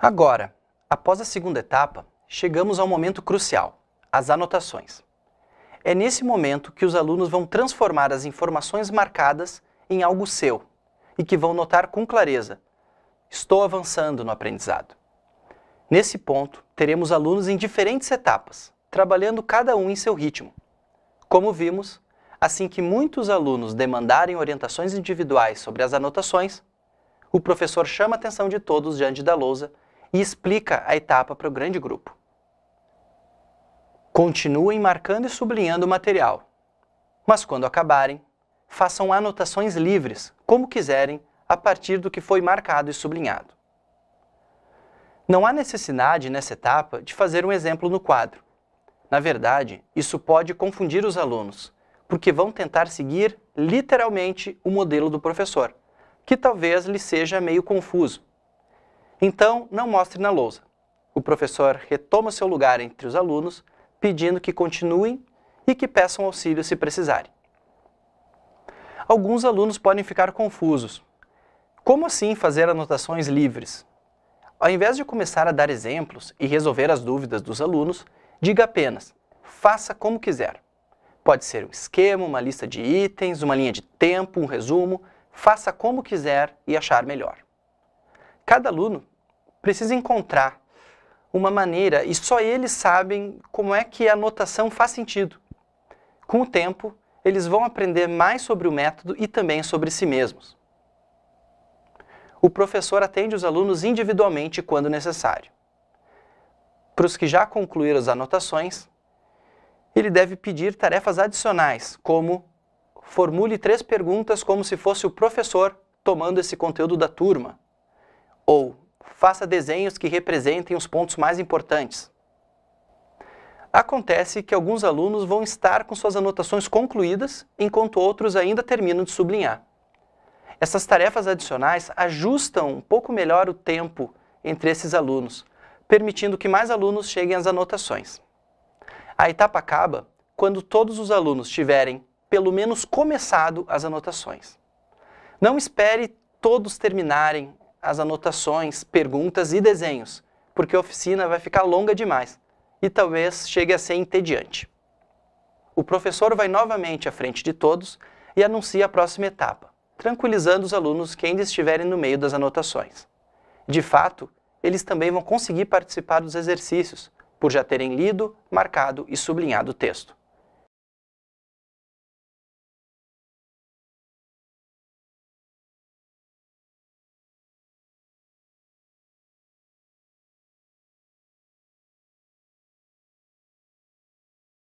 Agora, após a segunda etapa, chegamos ao momento crucial, as anotações. É nesse momento que os alunos vão transformar as informações marcadas em algo seu e que vão notar com clareza, estou avançando no aprendizado. Nesse ponto, teremos alunos em diferentes etapas, trabalhando cada um em seu ritmo. Como vimos, assim que muitos alunos demandarem orientações individuais sobre as anotações, o professor chama a atenção de todos diante da lousa e explica a etapa para o grande grupo. Continuem marcando e sublinhando o material, mas quando acabarem, façam anotações livres, como quiserem, a partir do que foi marcado e sublinhado. Não há necessidade, nessa etapa, de fazer um exemplo no quadro. Na verdade, isso pode confundir os alunos, porque vão tentar seguir literalmente o modelo do professor, que talvez lhe seja meio confuso. Então, não mostre na lousa. O professor retoma seu lugar entre os alunos, pedindo que continuem e que peçam auxílio se precisarem. Alguns alunos podem ficar confusos. Como assim fazer anotações livres? Ao invés de começar a dar exemplos e resolver as dúvidas dos alunos, diga apenas, faça como quiser. Pode ser um esquema, uma lista de itens, uma linha de tempo, um resumo, faça como quiser e achar melhor. Cada aluno precisa encontrar uma maneira, e só eles sabem como é que a notação faz sentido. Com o tempo, eles vão aprender mais sobre o método e também sobre si mesmos. O professor atende os alunos individualmente quando necessário. Para os que já concluíram as anotações, ele deve pedir tarefas adicionais, como formule três perguntas como se fosse o professor tomando esse conteúdo da turma, ou faça desenhos que representem os pontos mais importantes. Acontece que alguns alunos vão estar com suas anotações concluídas, enquanto outros ainda terminam de sublinhar. Essas tarefas adicionais ajustam um pouco melhor o tempo entre esses alunos, permitindo que mais alunos cheguem às anotações. A etapa acaba quando todos os alunos tiverem, pelo menos, começado as anotações. Não espere todos terminarem as anotações, perguntas e desenhos, porque a oficina vai ficar longa demais e talvez chegue a ser entediante. O professor vai novamente à frente de todos e anuncia a próxima etapa, tranquilizando os alunos que ainda estiverem no meio das anotações. De fato, eles também vão conseguir participar dos exercícios, por já terem lido, marcado e sublinhado o texto.